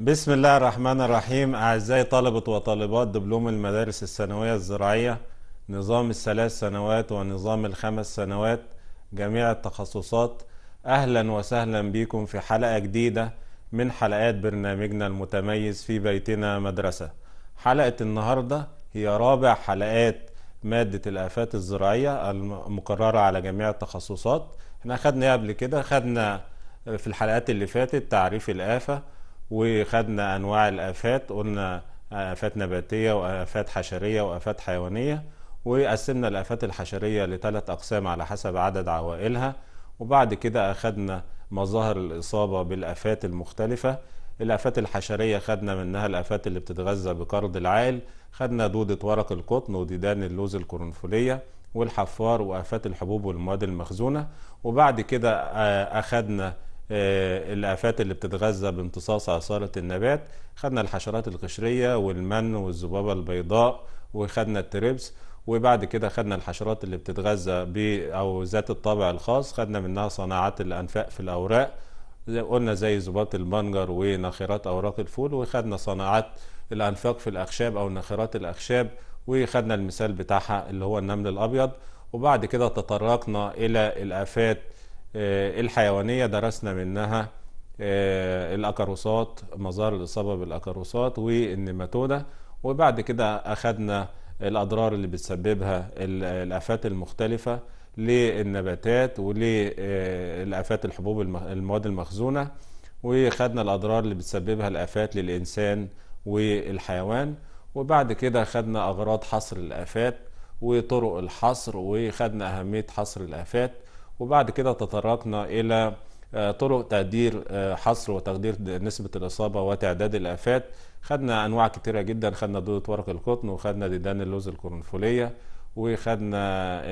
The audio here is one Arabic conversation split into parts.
بسم الله الرحمن الرحيم أعزائي طلبة وطالبات دبلوم المدارس الثانوية الزراعية نظام الثلاث سنوات ونظام الخمس سنوات جميع التخصصات أهلا وسهلا بكم في حلقة جديدة من حلقات برنامجنا المتميز في بيتنا مدرسة حلقة النهاردة هي رابع حلقات مادة الآفات الزراعية المقررة على جميع التخصصات احنا خدنا قبل كده خدنا في الحلقات اللي فاتت تعريف الآفة وخدنا انواع الافات قلنا افات نباتيه وافات حشريه وافات حيوانيه وقسمنا الافات الحشريه لثلاث اقسام على حسب عدد عوائلها وبعد كده اخدنا مظاهر الاصابه بالافات المختلفه الافات الحشريه خدنا منها الافات اللي بتتغذى بقرض العال خدنا دوده ورق القطن وديدان اللوز القرنفليه والحفار وافات الحبوب والمواد المخزونه وبعد كده آه، اخدنا آه، الآفات اللي بتتغذى بامتصاص عصارة النبات خدنا الحشرات القشرية والمن والذبابة البيضاء وخدنا التربس وبعد كده خدنا الحشرات اللي بتتغذى ب أو ذات الطابع الخاص خدنا منها صناعات الأنفاق في الأوراق زي قلنا زي ذبابة البنجر وناخرات أوراق الفول وخدنا صناعات الأنفاق في الأخشاب أو ناخرات الأخشاب وخدنا المثال بتاعها اللي هو النمل الأبيض وبعد كده تطرقنا إلى الآفات آه، الحيوانية درسنا منها آه، الأكروسات مظاهر الإصابة بالأكروسات والنيماتودا وبعد كده أخذنا الأضرار اللي بتسببها الآفات المختلفة للنباتات وللآفات الحبوب المواد المخزونة وخدنا الأضرار اللي بتسببها الآفات للإنسان والحيوان وبعد كده خدنا أغراض حصر الآفات وطرق الحصر وخدنا أهمية حصر الآفات وبعد كده تطرقنا إلى آه، طرق تقدير آه، حصر وتقدير نسبة الإصابة وتعداد الآفات خدنا أنواع كتيرة جدا خدنا دودة ورق القطن وخدنا ديدان اللوز القرنفلية وخدنا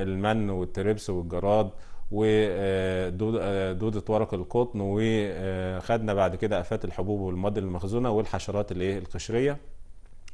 المن والتربس والجراد ودودة آه، ورق القطن وخدنا بعد كده آفات الحبوب والمض المخزونة والحشرات القشرية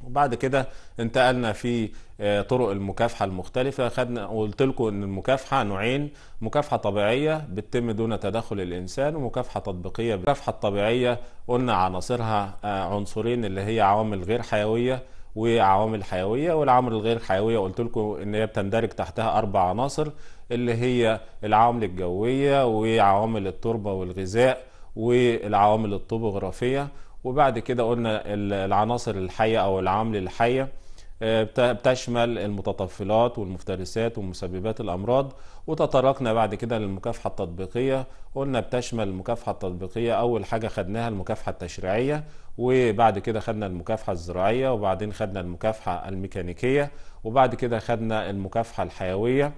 وبعد كده انتقلنا في آه، طرق المكافحة المختلفة خدنا قلت لكم ان المكافحة نوعين مكافحة طبيعية بتتم دون تدخل الانسان ومكافحة تطبيقية المكافحة الطبيعية قلنا عناصرها آه، عنصرين اللي هي عوامل غير حيوية وعوامل حيويه والعوامل الغير حيويه قلت لكم ان هي بتندرج تحتها اربع عناصر اللي هي العوامل الجويه وعوامل التربه والغذاء والعوامل الطبوغرافيه وبعد كده قلنا العناصر الحية أو العامل الحية آه، بتشمل المتطفلات والمفترسات ومسببات الأمراض وتطرقنا بعد كده للمكافحة التطبيقية قلنا بتشمل المكافحة التطبيقية أول حاجة خدناها المكافحة التشريعية وبعد كده خدنا المكافحة الزراعية وبعدين خدنا المكافحة الميكانيكية وبعد كده خدنا المكافحة الحيوية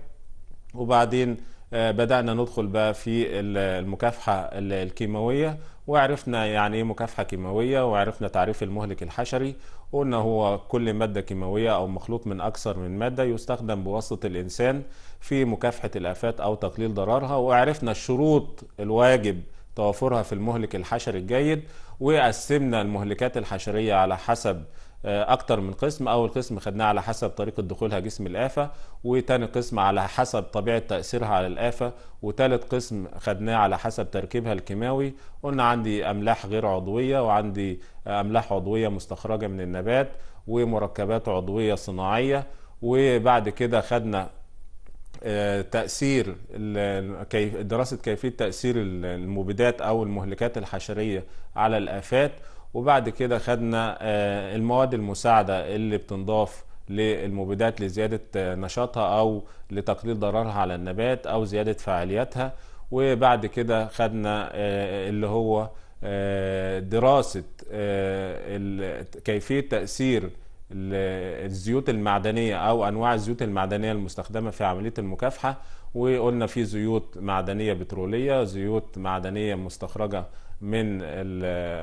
وبعدين آه، بدأنا ندخل بقى في المكافحة الكيماوية وعرفنا يعني ايه مكافحة كيماوية وعرفنا تعريف المهلك الحشري قلنا هو كل مادة كيماوية أو مخلوط من أكثر من مادة يستخدم بواسطة الإنسان في مكافحة الآفات أو تقليل ضررها وعرفنا الشروط الواجب توفرها في المهلك الحشري الجيد وقسمنا المهلكات الحشرية على حسب آه، اكتر من قسم اول قسم خدناه على حسب طريقه دخولها جسم الافه وتاني قسم على حسب طبيعه تاثيرها على الافه وتالت قسم خدناه على حسب تركيبها الكيماوي قلنا عندي املاح غير عضويه وعندي املاح عضويه مستخرجه من النبات ومركبات عضويه صناعيه وبعد كده خدنا آه، تأثير دراسة كيفية تأثير المبيدات أو المهلكات الحشرية على الآفات وبعد كده خدنا آه، المواد المساعدة اللي بتنضاف للمبيدات لزيادة آه، نشاطها أو لتقليل ضررها على النبات أو زيادة فعاليتها وبعد كده خدنا آه، اللي هو دراسة كيفية تأثير الزيوت المعدنية أو أنواع الزيوت المعدنية المستخدمة في عملية المكافحة وقلنا في زيوت معدنية بترولية زيوت معدنية مستخرجة من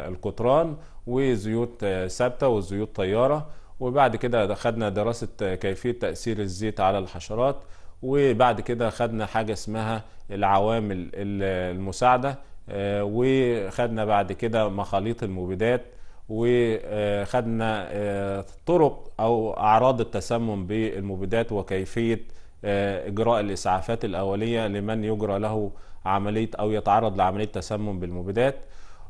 القطران وزيوت ثابته وزيوت طياره وبعد كده خدنا دراسه كيفيه تاثير الزيت على الحشرات وبعد كده خدنا حاجه اسمها العوامل المساعده آه، وخدنا بعد كده مخاليط المبيدات وخدنا آه، طرق او اعراض التسمم بالمبيدات وكيفيه آه، اجراء الاسعافات الاوليه لمن يجرى له عمليه او يتعرض لعمليه تسمم بالمبيدات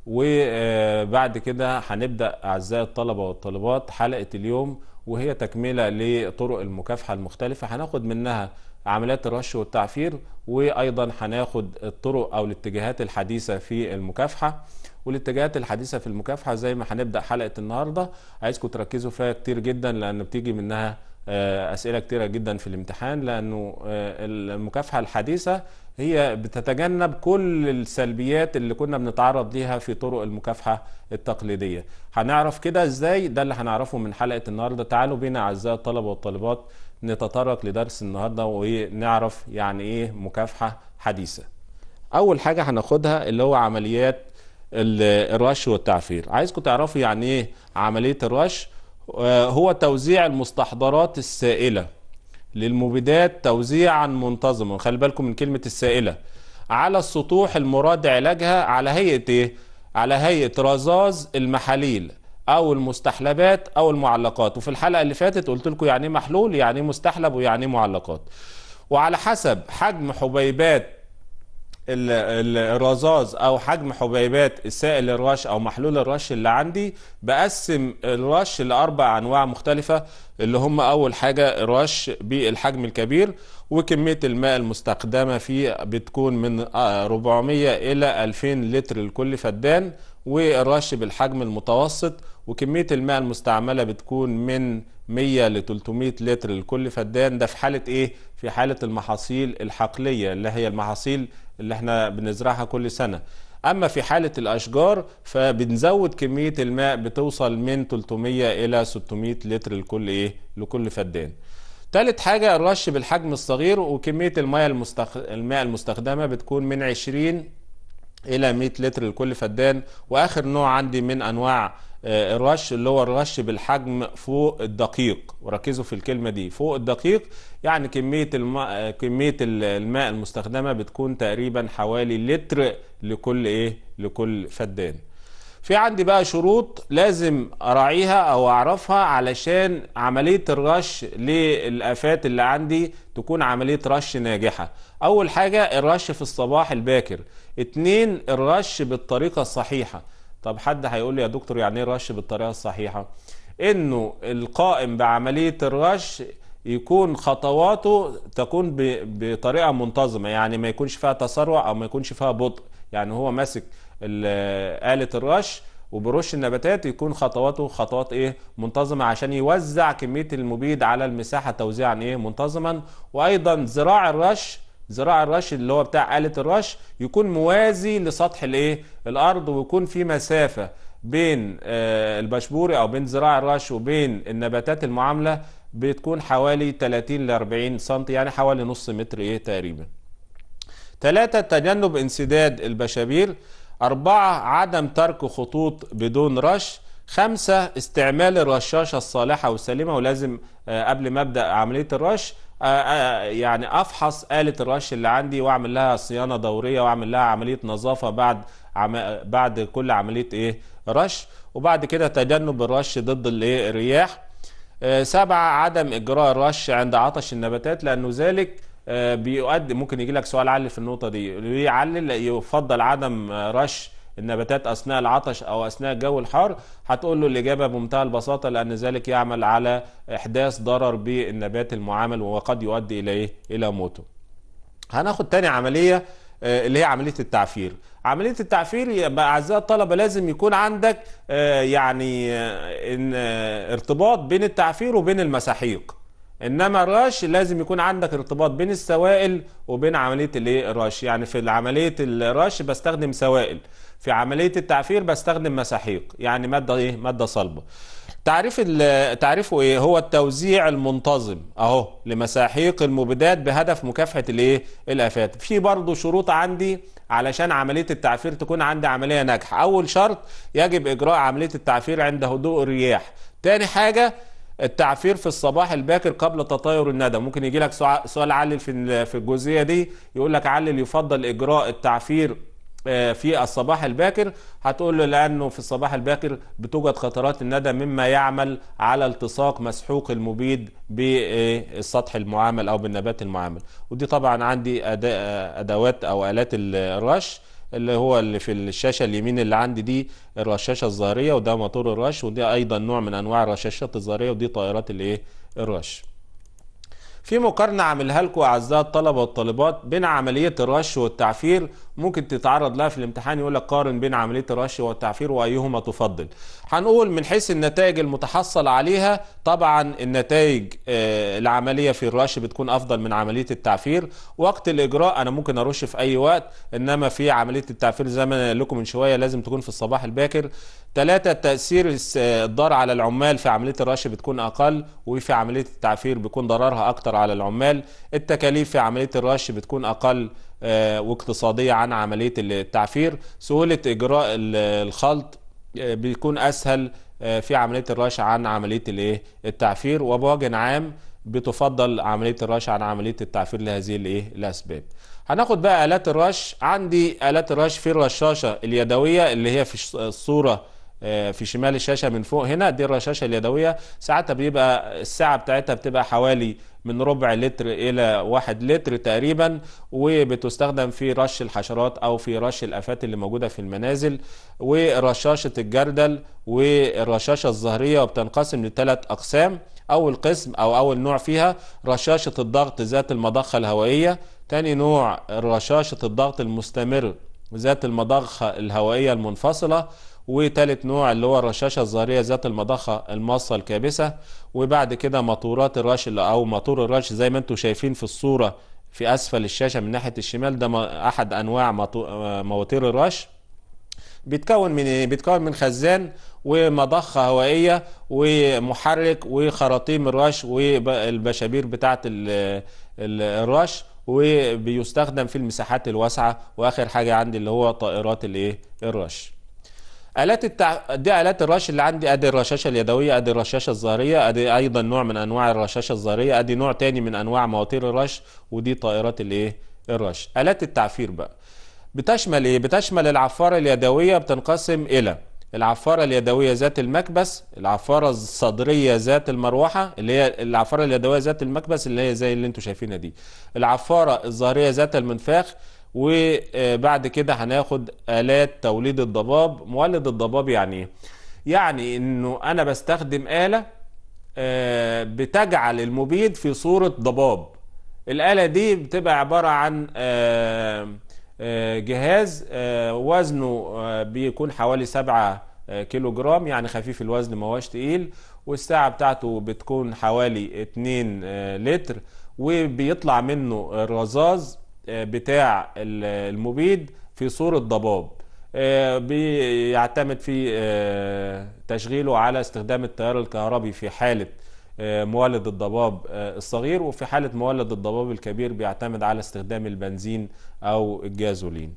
وبعد كده هنبدا اعزائي الطلبه والطالبات حلقه اليوم وهي تكمله لطرق المكافحه المختلفه هناخد منها عمليات الرش والتعفير وايضا هناخد الطرق او الاتجاهات الحديثه في المكافحه والاتجاهات الحديثه في المكافحه زي ما هنبدا حلقه النهارده عايزكم تركزوا فيها كتير جدا لان بتيجي منها آه، اسئله كتيره جدا في الامتحان لانه آه، المكافحه الحديثه هي بتتجنب كل السلبيات اللي كنا بنتعرض ليها في طرق المكافحه التقليديه هنعرف كده ازاي ده اللي هنعرفه من حلقه النهارده تعالوا بينا اعزائي الطلبه والطالبات نتطرق لدرس النهارده ونعرف يعني ايه مكافحه حديثه اول حاجه هناخدها اللي هو عمليات الرش والتعفير عايزكم تعرفوا يعني ايه عمليه الرش آه، هو توزيع المستحضرات السائلة للمبيدات توزيعا منتظما خلي بالكم من كلمة السائلة على السطوح المراد علاجها على هيئة ايه؟ على هيئة رزاز المحاليل أو المستحلبات أو المعلقات وفي الحلقة اللي فاتت قلت لكم يعني إيه محلول يعني إيه مستحلب ويعني إيه معلقات وعلى حسب حجم حبيبات الرذاذ او حجم حبيبات السائل الرش او محلول الرش اللي عندي بقسم الرش لاربع انواع مختلفه اللي هم اول حاجه رش بالحجم الكبير وكميه الماء المستخدمه فيه بتكون من 400 آه، الى 2000 لتر لكل فدان والرش بالحجم المتوسط وكميه الماء المستعمله بتكون من 100 ل 300 لتر لكل فدان ده في حاله ايه في حاله المحاصيل الحقليه اللي هي المحاصيل اللي احنا بنزرعها كل سنه اما في حاله الاشجار فبنزود كميه الماء بتوصل من 300 الى 600 لتر لكل ايه لكل فدان تالت حاجه الرش بالحجم الصغير وكميه الميه المستخ... الماء المستخدمه بتكون من 20 الى 100 لتر لكل فدان واخر نوع عندي من انواع آه، الرش اللي هو الرش بالحجم فوق الدقيق وركزوا في الكلمه دي فوق الدقيق يعني كميه الماء آه، كميه الماء المستخدمه بتكون تقريبا حوالي لتر لكل ايه لكل فدان في عندي بقى شروط لازم اراعيها او اعرفها علشان عمليه الرش للافات اللي عندي تكون عمليه رش ناجحه اول حاجه الرش في الصباح الباكر اتنين الرش بالطريقه الصحيحه طب حد هيقول لي يا دكتور يعني ايه رش بالطريقه الصحيحه انه القائم بعمليه الرش يكون خطواته تكون بطريقه منتظمه يعني ما يكونش فيها تسرع او ما يكونش فيها بطء يعني هو ماسك آلة الرش وبرش النباتات يكون خطواته خطوات ايه منتظمه عشان يوزع كميه المبيد على المساحه توزيعا ايه منتظما وايضا زراع الرش ذراع الرش اللي هو بتاع آلة الرش يكون موازي لسطح الايه الارض ويكون في مسافة بين آه، البشبوري او بين ذراع الرش وبين النباتات المعاملة بتكون حوالي 30 ل 40 سم يعني حوالي نص متر ايه تقريبا ثلاثة تجنب انسداد البشابير أربعة عدم ترك خطوط بدون رش خمسة استعمال الرشاشة الصالحة والسليمة ولازم آه، قبل ما أبدأ عملية الرش آه، آه، يعني افحص آلة الرش اللي عندي واعمل لها صيانة دورية واعمل لها عملية نظافة بعد عم... بعد كل عملية ايه رش وبعد كده تجنب الرش ضد الايه الرياح آه، سبعة عدم إجراء الرش عند عطش النباتات لأنه ذلك بيؤدي ممكن يجي لك سؤال علل في النقطة دي يعلل يفضل عدم رش النباتات اثناء العطش او اثناء الجو الحار هتقول له الاجابه بمنتهى البساطه لان ذلك يعمل على احداث ضرر بالنبات المعامل وقد يؤدي الى ايه؟ الى موته. هناخد تاني عمليه آه، اللي هي عمليه التعفير. عمليه التعفير يبقى اعزائي الطلبه لازم يكون عندك آه، يعني آه، ارتباط بين التعفير وبين المساحيق. انما الرش لازم يكون عندك ارتباط بين السوائل وبين عمليه الايه الرش يعني في عمليه الرش بستخدم سوائل في عمليه التعفير بستخدم مساحيق يعني ماده ايه ماده صلبه تعريف تعريفه ايه هو التوزيع المنتظم اهو لمساحيق المبيدات بهدف مكافحه الايه الافات في برضه شروط عندي علشان عمليه التعفير تكون عندي عمليه ناجحه اول شرط يجب اجراء عمليه التعفير عند هدوء الرياح تاني حاجه التعفير في الصباح الباكر قبل تطاير الندى ممكن يجي لك سؤال علل في في الجزئيه دي يقول لك علل يفضل اجراء التعفير آه، في الصباح الباكر هتقول له لانه في الصباح الباكر بتوجد خطرات الندى مما يعمل على التصاق مسحوق المبيد بالسطح آه، المعامل او بالنبات المعامل ودي طبعا عندي آه، ادوات او الات الرش اللي هو اللي في الشاشه اليمين اللي عندي دي الرشاشه الظهريه وده موتور الرش ودي ايضا نوع من انواع الرشاشات الظهريه ودي طائرات الايه الرش في مقارنة عاملها لكم أعزائي الطلبة والطالبات بين عملية الرش والتعفير ممكن تتعرض لها في الامتحان يقول لك قارن بين عمليه الرش والتعفير وايهما تفضل هنقول من حيث النتائج المتحصل عليها طبعا النتائج آه، العمليه في الرش بتكون افضل من عمليه التعفير وقت الاجراء انا ممكن ارش في اي وقت انما في عمليه التعفير زي ما انا لكم من شويه لازم تكون في الصباح الباكر ثلاثة تأثير الضرر على العمال في عملية الرش بتكون أقل وفي عملية التعفير بيكون ضررها أكتر على العمال التكاليف في عملية الرش بتكون أقل آه، واقتصاديه عن عمليه التعفير سهوله اجراء الخلط آه، بيكون اسهل آه، في عمليه الرش عن عمليه الايه التعفير وبوجه عام بتفضل عمليه الرش عن عمليه التعفير لهذه الايه الاسباب هناخد بقى الات الرش عندي الات الرش في الرشاشه اليدويه اللي هي في الصوره آه، في شمال الشاشه من فوق هنا دي الرشاشه اليدويه ساعتها بيبقى السعه بتاعتها بتبقى حوالي من ربع لتر الى واحد لتر تقريبا وبتستخدم في رش الحشرات او في رش الافات اللي موجوده في المنازل ورشاشه الجردل والرشاشه الظهريه وبتنقسم لثلاث اقسام اول قسم او اول نوع فيها رشاشه الضغط ذات المضخه الهوائيه ثاني نوع رشاشه الضغط المستمر ذات المضخه الهوائيه المنفصله وثالث نوع اللي هو الرشاشة الظهريه ذات المضخة الماصة الكابسة وبعد كده ماتورات الرش أو ماتور الرش زي ما انتم شايفين في الصورة في أسفل الشاشة من ناحية الشمال ده أحد أنواع مواتير الرش بيتكون من ايه؟ بيتكون من خزان ومضخه هوائيه ومحرك وخراطيم الرش والبشابير بتاعه الرش وبيستخدم في المساحات الواسعه واخر حاجه عندي اللي هو طائرات الايه؟ الرش. آلات التع... دي آلات الرش اللي عندي ادي الرشاشة اليدوية ادي الرشاشة الظهريه ادي ايضا نوع من انواع الرشاشة الظهريه ادي نوع تاني من انواع مواتير الرش ودي طائرات الايه الرش آلات التعفير بقى بتشمل ايه بتشمل العفارة اليدوية بتنقسم الى العفارة اليدوية ذات المكبس العفارة الصدرية ذات المروحة اللي هي العفارة اليدوية ذات المكبس اللي هي زي اللي انتم شايفينها دي العفارة الظهرية ذات المنفاخ وبعد كده هناخد آلات توليد الضباب مولد الضباب يعني ايه؟ يعني انه انا بستخدم آلة آه، بتجعل المبيد في صورة ضباب الآلة دي بتبقى عبارة عن آه، آه، جهاز وزنه بيكون حوالي 7 كيلو جرام يعني خفيف الوزن ما هوش تقيل والساعة بتاعته بتكون حوالي 2 لتر وبيطلع منه الرذاذ آه، بتاع المبيد في صورة ضباب آه، بيعتمد في آه، تشغيله على استخدام التيار الكهربي في حالة مولد الضباب الصغير وفي حالة مولد الضباب الكبير بيعتمد على استخدام البنزين أو الجازولين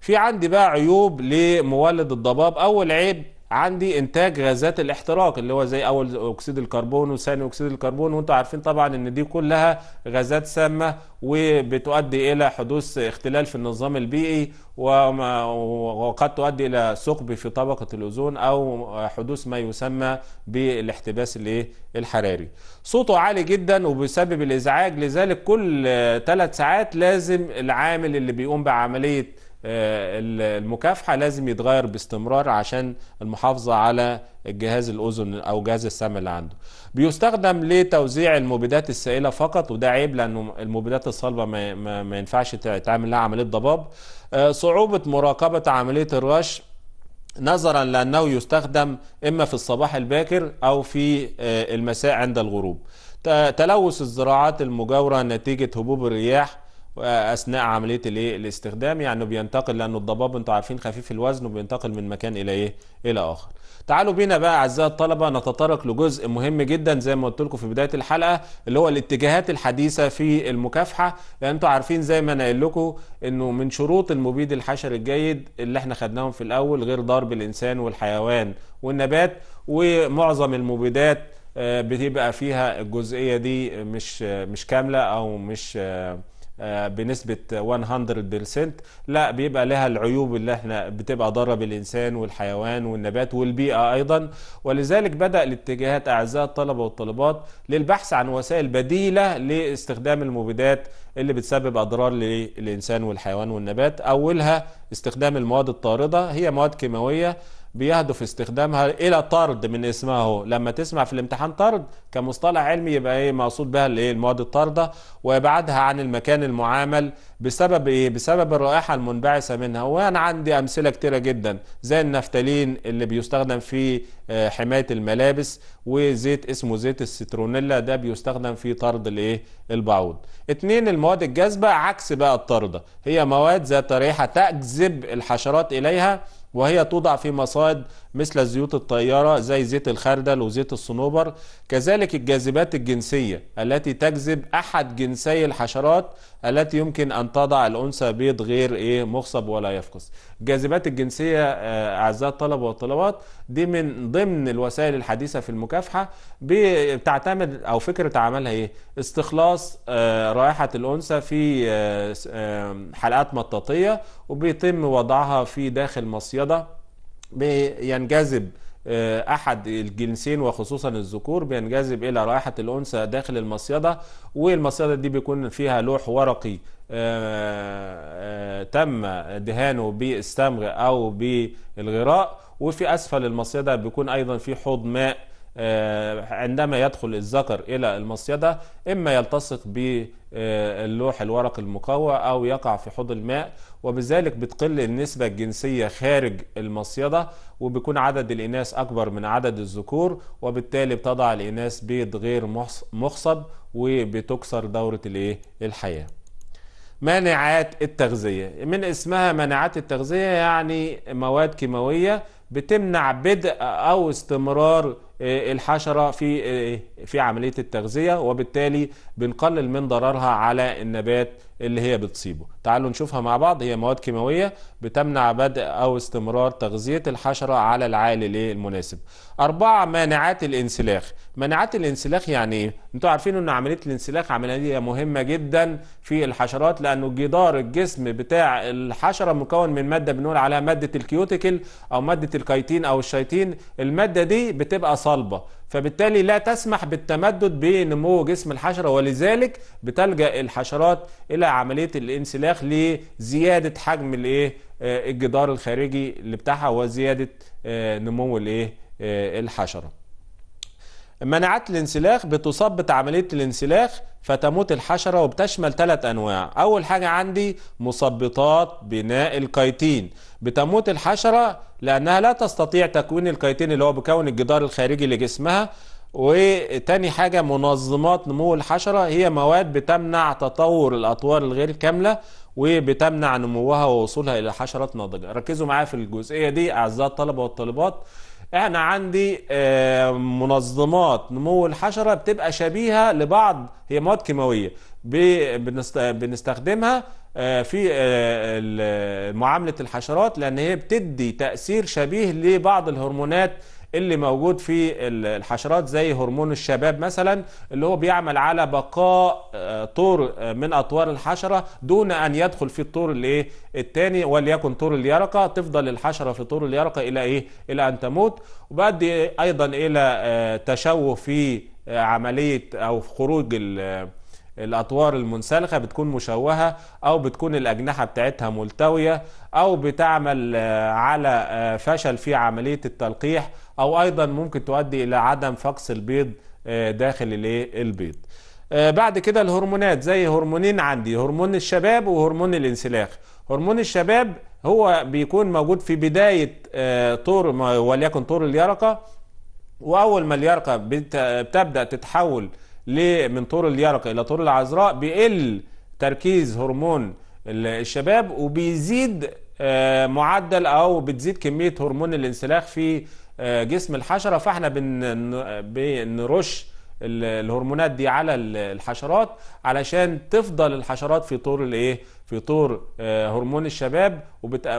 في عندي بقى عيوب لمولد الضباب أول عيب عندي انتاج غازات الاحتراق اللي هو زي اول اكسيد الكربون وثاني اكسيد الكربون وانتم عارفين طبعا ان دي كلها غازات سامه وبتؤدي الى حدوث اختلال في النظام البيئي وقد تؤدي الى ثقب في طبقه الاوزون او حدوث ما يسمى بالاحتباس الحراري. صوته عالي جدا وبيسبب الازعاج لذلك كل ثلاث ساعات لازم العامل اللي بيقوم بعمليه آه، المكافحه لازم يتغير باستمرار عشان المحافظه على الجهاز الاذن او جهاز السمع اللي عنده. بيستخدم لتوزيع المبيدات السائله فقط وده عيب لانه المبيدات الصلبه ما, ما, ما ينفعش تعمل لها عمليه ضباب. آه، صعوبه مراقبه عمليه الرش نظرا لانه يستخدم اما في الصباح الباكر او في آه، المساء عند الغروب. تلوث الزراعات المجاوره نتيجه هبوب الرياح اثناء عمليه الايه الاستخدام يعني بينتقل لانه الضباب انتوا عارفين خفيف الوزن وبينتقل من مكان الى ايه الى اخر تعالوا بينا بقى اعزائي الطلبه نتطرق لجزء مهم جدا زي ما قلت لكم في بدايه الحلقه اللي هو الاتجاهات الحديثه في المكافحه لان انتوا عارفين زي ما انا قايل لكم انه من شروط المبيد الحشري الجيد اللي احنا خدناهم في الاول غير ضرب الانسان والحيوان والنبات ومعظم المبيدات آه، بتبقى فيها الجزئيه دي مش آه، مش كامله او مش آه، آه، بنسبة 100% لا بيبقى لها العيوب اللي احنا بتبقى ضارة بالإنسان والحيوان والنبات والبيئة أيضا ولذلك بدأ الاتجاهات أعزائي الطلبة والطالبات للبحث عن وسائل بديلة لاستخدام المبيدات اللي بتسبب أضرار للإنسان والحيوان والنبات أولها استخدام المواد الطاردة هي مواد كيماوية بيهدف استخدامها الى طرد من اسمه لما تسمع في الامتحان طرد كمصطلح علمي يبقى ايه مقصود بها الايه المواد الطارده وابعادها عن المكان المعامل بسبب ايه بسبب الرائحه المنبعثه منها وانا عندي امثله كتيره جدا زي النفتالين اللي بيستخدم في آه، حمايه الملابس وزيت اسمه زيت السترونيلا ده بيستخدم في طرد الايه البعوض اتنين المواد الجاذبه عكس بقى الطارده هي مواد ذات ريحه تجذب الحشرات اليها وهي توضع في مصائد مثل زيوت الطيارة زي زيت الخردل وزيت الصنوبر كذلك الجاذبات الجنسية التي تجذب أحد جنسي الحشرات التي يمكن أن تضع الأنثى بيض غير إيه مخصب ولا يفقس الجاذبات الجنسية آه، أعزائي الطلبة والطلبات دي من ضمن الوسائل الحديثة في المكافحة بتعتمد أو فكرة عملها إيه استخلاص آه، رائحة الأنثى في آه، حلقات مطاطية وبيتم وضعها في داخل مصيدة بينجذب آه، احد الجنسين وخصوصا الذكور بينجذب الى رائحه الانثى داخل المصيده والمصيده دي بيكون فيها لوح ورقي آه، آه، تم دهانه بالصمغ او بالغراء وفي اسفل المصيده بيكون ايضا في حوض ماء آه، عندما يدخل الذكر إلى المصيدة إما يلتصق باللوح الورق المقوى أو يقع في حوض الماء وبذلك بتقل النسبة الجنسية خارج المصيدة وبيكون عدد الإناث أكبر من عدد الذكور وبالتالي بتضع الإناث بيض غير مخصب وبتكسر دورة الحياة مانعات التغذية من اسمها مناعات التغذية يعني مواد كيماوية بتمنع بدء أو استمرار آه، الحشرة في آه، في عملية التغذية وبالتالي بنقلل من ضررها على النبات اللي هي بتصيبه تعالوا نشوفها مع بعض هي مواد كيماوية بتمنع بدء أو استمرار تغذية الحشرة على العالي المناسب أربعة مانعات الانسلاخ مانعات الانسلاخ يعني إيه؟ أنتوا عارفين أن عملية الانسلاخ عملية مهمة جدا في الحشرات لأنه جدار الجسم بتاع الحشرة مكون من مادة بنقول عليها مادة الكيوتيكل أو مادة الكيتين أو الشيتين المادة دي بتبقى صلبة فبالتالي لا تسمح بالتمدد بنمو جسم الحشرة ولذلك بتلجأ الحشرات إلى عملية الانسلاخ لزيادة حجم آه، الجدار الخارجي اللي بتاعها وزيادة آه، نمو آه، الحشره مناعات الانسلاخ بتصاب بعمليه الانسلاخ فتموت الحشره وبتشمل ثلاث انواع اول حاجه عندي مثبطات بناء الكيتين بتموت الحشره لانها لا تستطيع تكوين الكيتين اللي هو بيكون الجدار الخارجي لجسمها وتاني حاجة منظمات نمو الحشرة هي مواد بتمنع تطور الأطوار الغير كاملة وبتمنع نموها ووصولها إلى حشرات ناضجة ركزوا معايا في الجزئية دي أعزائي الطلبة والطالبات احنا عندي آه، منظمات نمو الحشره بتبقى شبيهه لبعض هي مواد كيماويه بنستخدمها آه، في آه، معامله الحشرات لان هي بتدي تاثير شبيه لبعض الهرمونات اللي موجود في الحشرات زي هرمون الشباب مثلا اللي هو بيعمل على بقاء آه، طور آه، من أطوار الحشرة دون أن يدخل في الطور الايه الثاني وليكن طور اليرقة تفضل الحشرة في طور اليرقة إلى إيه إلى أن تموت وبأدي أيضا إلى آه، تشوه في عملية أو خروج الأطوار المنسلخة بتكون مشوهة أو بتكون الأجنحة بتاعتها ملتوية أو بتعمل على فشل في عملية التلقيح او ايضا ممكن تؤدي الى عدم فقس البيض آه، داخل الايه البيض آه، بعد كده الهرمونات زي هرمونين عندي هرمون الشباب وهرمون الانسلاخ هرمون الشباب هو بيكون موجود في بداية آه، طور وليكن طور اليرقة وأول ما اليرقة بتبدأ تتحول من طور اليرقة إلى طور العذراء بيقل تركيز هرمون الشباب وبيزيد معدل أو بتزيد كمية هرمون الانسلاخ في آه، جسم الحشره فاحنا بنرش الهرمونات دي على الحشرات علشان تفضل الحشرات في طور الايه في طور آه، هرمون الشباب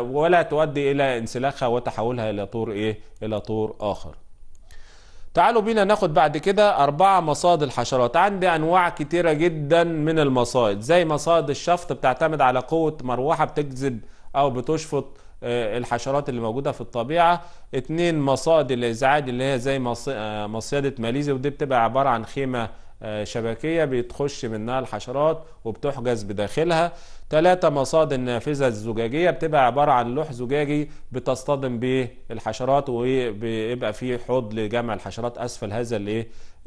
ولا تؤدي الى انسلاخها وتحولها الى طور ايه الى طور اخر تعالوا بينا ناخد بعد كده أربعة مصاد الحشرات عندي أنواع كتيرة جدا من المصائد زي مصائد الشفط بتعتمد على قوة مروحة بتجذب أو بتشفط آه، الحشرات اللي موجودة في الطبيعة اثنين مصائد الازعاج اللي هي زي آه، مصيدة ماليزيا ودي بتبقى عبارة عن خيمة آه، شبكية بتخش منها الحشرات وبتحجز بداخلها ثلاثة مصاد النافذة الزجاجية بتبقى عبارة عن لوح زجاجي بتصطدم به الحشرات وبيبقى فيه حوض لجمع الحشرات أسفل هذا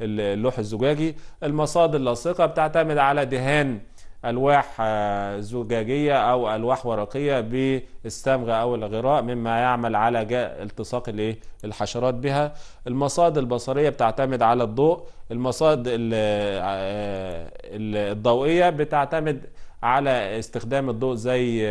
اللوح الزجاجي المصاد اللاصقة بتعتمد على دهان ألواح آه، زجاجية أو ألواح ورقية بالصمغ أو الغراء مما يعمل على التصاق الحشرات بها المصاد البصرية بتعتمد على الضوء المصاد آه، آه، الضوئية بتعتمد على استخدام الضوء زي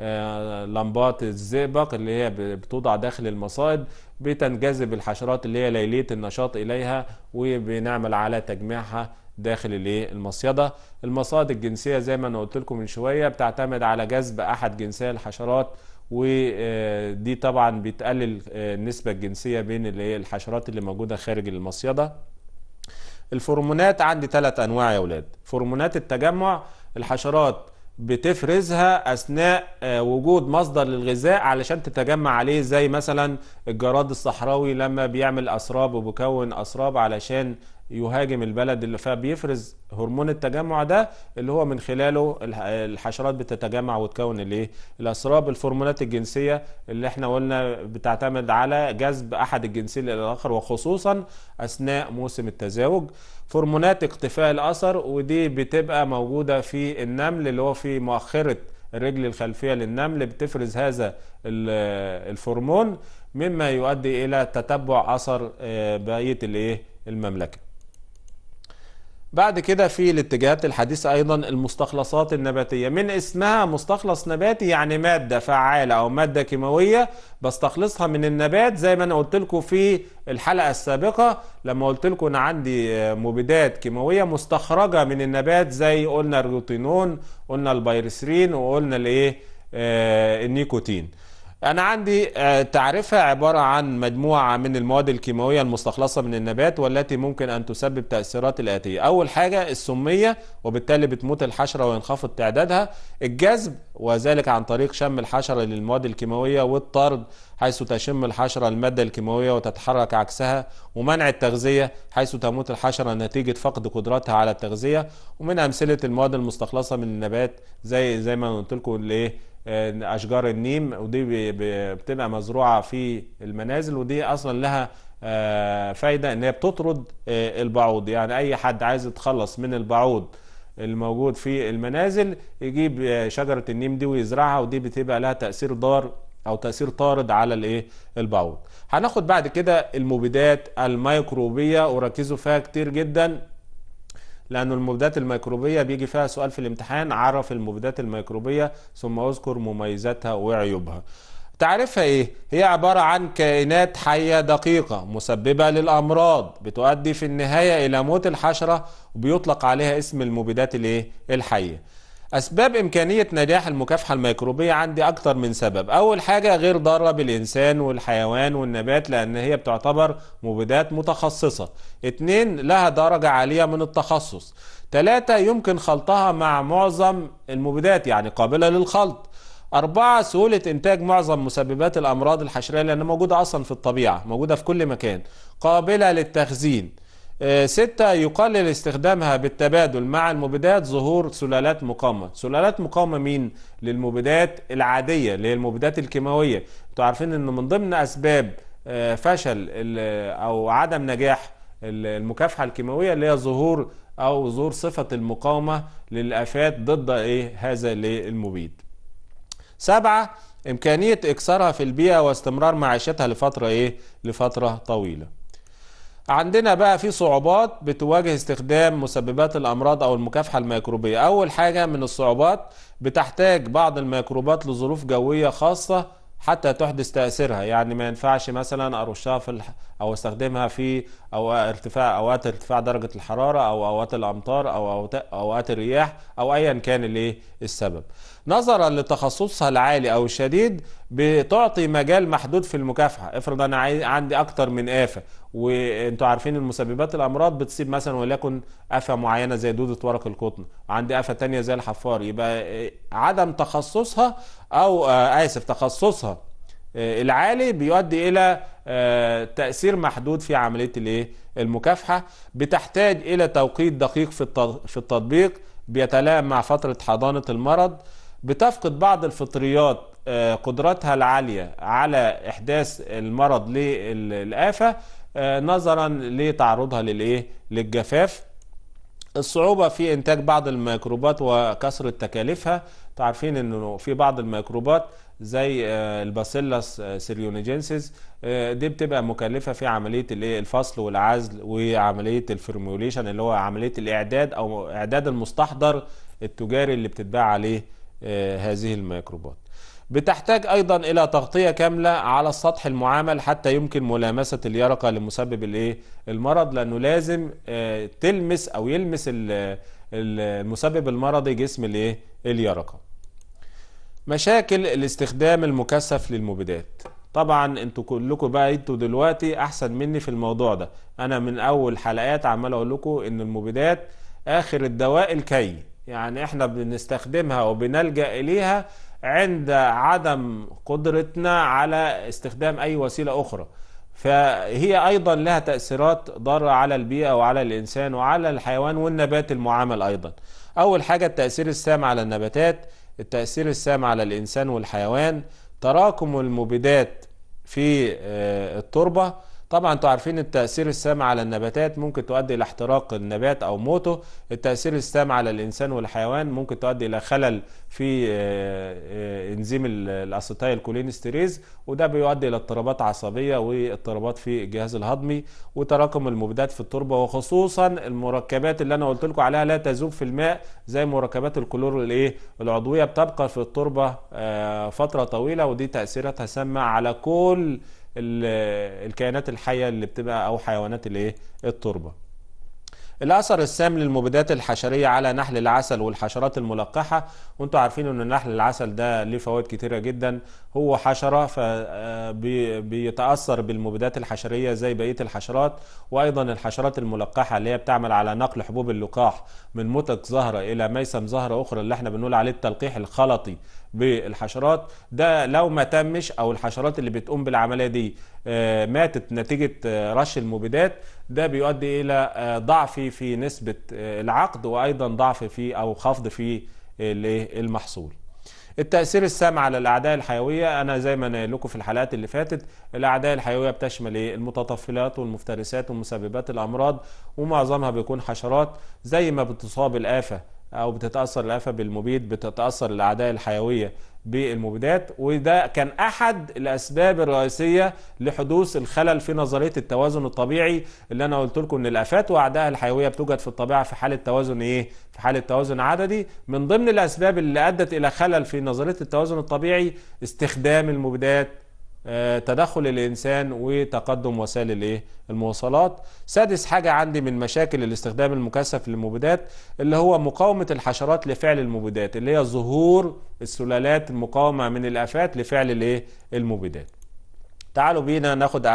آه، لمبات الزئبق اللي هي بتوضع داخل المصائد بتنجذب الحشرات اللي هي ليلية النشاط إليها وبنعمل على تجميعها داخل المصيده المصائد الجنسيه زي ما انا قلت لكم من شويه بتعتمد على جذب احد جنسي الحشرات ودي آه، طبعا بتقلل آه، النسبه الجنسيه بين اللي الحشرات اللي موجوده خارج المصيده الفرمونات عندي ثلاث انواع يا اولاد فرمونات التجمع الحشرات بتفرزها اثناء آه، وجود مصدر للغذاء علشان تتجمع عليه زي مثلا الجراد الصحراوي لما بيعمل اسراب وبيكون اسراب علشان يهاجم البلد اللي فبيفرز هرمون التجمع ده اللي هو من خلاله الحشرات بتتجمع وتكون الايه الاسراب الفرمولات الجنسيه اللي احنا قلنا بتعتمد على جذب احد الجنسين الى الاخر وخصوصا اثناء موسم التزاوج هرمونات اقتفاء الاثر ودي بتبقى موجوده في النمل اللي هو في مؤخره الرجل الخلفيه للنمل بتفرز هذا الفرمون مما يؤدي الى تتبع اثر آه، بقيه الايه المملكه بعد كده في الاتجاهات الحديثة أيضا المستخلصات النباتية من اسمها مستخلص نباتي يعني مادة فعالة أو مادة كيماوية بستخلصها من النبات زي ما أنا قلت لكم في الحلقة السابقة لما قلت لكم أنا عندي مبيدات كيماوية مستخرجة من النبات زي قلنا الروتينون قلنا البيرسرين وقلنا الإيه آه النيكوتين أنا عندي آه، تعريفها عبارة عن مجموعة من المواد الكيماوية المستخلصة من النبات والتي ممكن أن تسبب تأثيرات الآتية أول حاجة السمية وبالتالي بتموت الحشرة وينخفض تعدادها الجذب وذلك عن طريق شم الحشرة للمواد الكيماوية والطرد حيث تشم الحشرة المادة الكيماوية وتتحرك عكسها ومنع التغذية حيث تموت الحشرة نتيجة فقد قدرتها على التغذية ومن أمثلة المواد المستخلصة من النبات زي زي ما قلت لكم آه، اشجار النيم ودي بتبقى مزروعه في المنازل ودي اصلا لها آه، فايده ان هي بتطرد آه، البعوض يعني اي حد عايز يتخلص من البعوض الموجود في المنازل يجيب شجره النيم دي ويزرعها ودي بتبقى لها تاثير ضار او تاثير طارد على الايه البعوض هناخد بعد كده المبيدات الميكروبيه وركزوا فيها كتير جدا لأن المبيدات الميكروبية بيجي فيها سؤال في الامتحان عرف المبيدات الميكروبية ثم اذكر مميزاتها وعيوبها تعرفها ايه؟ هي عبارة عن كائنات حية دقيقة مسببة للأمراض بتؤدي في النهاية إلى موت الحشرة وبيطلق عليها اسم المبيدات الايه؟ الحية أسباب إمكانية نجاح المكافحة الميكروبية عندي أكتر من سبب أول حاجة غير ضارة بالإنسان والحيوان والنبات لأن هي بتعتبر مبيدات متخصصة اتنين لها درجة عالية من التخصص تلاتة يمكن خلطها مع معظم المبيدات يعني قابلة للخلط أربعة سهولة إنتاج معظم مسببات الأمراض الحشرية لأنها موجودة أصلا في الطبيعة موجودة في كل مكان قابلة للتخزين آه، ستة يقلل استخدامها بالتبادل مع المبيدات ظهور سلالات مقاومة سلالات مقاومة مين للمبيدات العادية اللي هي المبيدات الكيماوية انتوا عارفين ان من ضمن اسباب آه، فشل او عدم نجاح المكافحة الكيماوية اللي هي ظهور او ظهور صفة المقاومة للافات ضد ايه هذا المبيد سبعة امكانية اكسارها في البيئة واستمرار معيشتها لفترة ايه لفترة طويلة عندنا بقى في صعوبات بتواجه استخدام مسببات الامراض او المكافحه الميكروبيه اول حاجه من الصعوبات بتحتاج بعض الميكروبات لظروف جويه خاصه حتى تحدث تاثيرها يعني ما ينفعش مثلا ارشها في الح... او استخدمها في او ارتفاع اوقات ارتفاع درجه الحراره او اوقات الامطار او اوقات الرياح او ايا كان الايه السبب نظرا لتخصصها العالي او الشديد بتعطي مجال محدود في المكافحه افرض انا عندي اكتر من افه وانتوا عارفين المسببات الامراض بتصيب مثلا وليكن افه معينه زي دوده ورق القطن عندي افه تانية زي الحفار يبقى آه، عدم تخصصها او آه، اسف تخصصها آه، العالي بيؤدي الى تاثير محدود في عمليه الايه المكافحه بتحتاج الى توقيت دقيق في التطبيق بيتلائم مع فتره حضانه المرض بتفقد بعض الفطريات آه، قدرتها العالية على إحداث المرض للآفة آه، نظرا لتعرضها للإيه؟ للجفاف الصعوبة في إنتاج بعض الميكروبات وكثرة تكاليفها تعرفين إنه في بعض الميكروبات زي آه، الباسيلاس سيريونيجينسيس دي بتبقى مكلفة في عملية الفصل والعزل وعملية الفرميوليشن اللي هو عملية الإعداد أو إعداد المستحضر التجاري اللي بتتباع عليه آه، هذه الميكروبات بتحتاج ايضا الى تغطيه كامله على السطح المعامل حتى يمكن ملامسه اليرقه لمسبب الايه المرض لانه لازم آه، تلمس او يلمس المسبب المرضي جسم الايه اليرقه مشاكل الاستخدام المكثف للمبيدات طبعا انتوا كلكم بقى انتوا دلوقتي احسن مني في الموضوع ده انا من اول حلقات عمال اقول لكم ان المبيدات اخر الدواء الكي يعني احنا بنستخدمها وبنلجأ اليها عند عدم قدرتنا على استخدام اي وسيله اخرى فهي ايضا لها تاثيرات ضاره على البيئه وعلى الانسان وعلى الحيوان والنبات المعامل ايضا اول حاجه التاثير السام على النباتات التاثير السام على الانسان والحيوان تراكم المبيدات في آه، التربه طبعا انتوا عارفين التأثير السام على النباتات ممكن تؤدي إلى احتراق النبات أو موته التأثير السام على الإنسان والحيوان ممكن تؤدي إلى خلل في آه، آه، إنزيم الأسيتايل كولينستريز وده بيؤدي إلى اضطرابات عصبية واضطرابات في الجهاز الهضمي وتراكم المبيدات في التربة وخصوصا المركبات اللي أنا قلت لكم عليها لا تذوب في الماء زي مركبات الكلور الإيه العضوية بتبقى في التربة آه، فترة طويلة ودي تأثيراتها سامة على كل الكائنات الحيه اللي بتبقى او حيوانات الايه التربه الاثر السام للمبيدات الحشريه على نحل العسل والحشرات الملقحه وانتم عارفين ان نحل العسل ده ليه فوائد كتيره جدا هو حشره فبيتاثر آه، بالمبيدات الحشريه زي بقيه الحشرات وايضا الحشرات الملقحه اللي هي بتعمل على نقل حبوب اللقاح من متك زهره الى ميسم زهره اخرى اللي احنا بنقول عليه التلقيح الخلطي بالحشرات ده لو ما تمش او الحشرات اللي بتقوم بالعمليه دي آه، ماتت نتيجه آه، رش المبيدات ده بيؤدي الى آه، ضعف في نسبه العقد وايضا ضعف في او خفض في المحصول التأثير السام على الأعداء الحيوية أنا زي ما نقل لكم في الحلقات اللي فاتت الأعداء الحيوية بتشمل إيه؟ المتطفلات والمفترسات ومسببات الأمراض ومعظمها بيكون حشرات زي ما بتصاب الآفة او بتتاثر الافه بالمبيد بتتاثر الاعداء الحيويه بالمبيدات وده كان احد الاسباب الرئيسيه لحدوث الخلل في نظريه التوازن الطبيعي اللي انا قلت لكم ان الافات واعدائها الحيويه بتوجد في الطبيعه في حاله توازن ايه في حاله توازن عددي من ضمن الاسباب اللي ادت الى خلل في نظريه التوازن الطبيعي استخدام المبيدات آه، تدخل الإنسان وتقدم وسائل الايه المواصلات سادس حاجة عندي من مشاكل الاستخدام المكثف للمبيدات اللي هو مقاومة الحشرات لفعل المبيدات اللي هي ظهور السلالات المقاومة من الآفات لفعل الايه المبيدات تعالوا بينا ناخد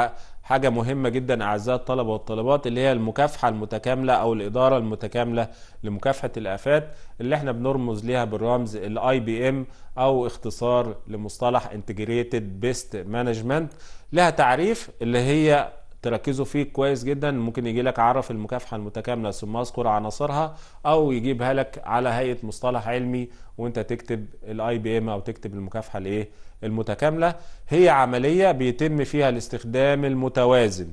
حاجة مهمة جدا أعزائي الطلبة والطالبات اللي هي المكافحة المتكاملة أو الإدارة المتكاملة لمكافحة الآفات اللي احنا بنرمز ليها بالرمز الاي بي ام أو اختصار لمصطلح انتجريتد بيست مانجمنت لها تعريف اللي هي تركزوا فيه كويس جدا ممكن يجي لك عرف المكافحة المتكاملة ثم اذكر عناصرها او يجيبها لك على هيئة مصطلح علمي وانت تكتب الاي بي ام او تكتب المكافحة الايه المتكاملة هي عملية بيتم فيها الاستخدام المتوازن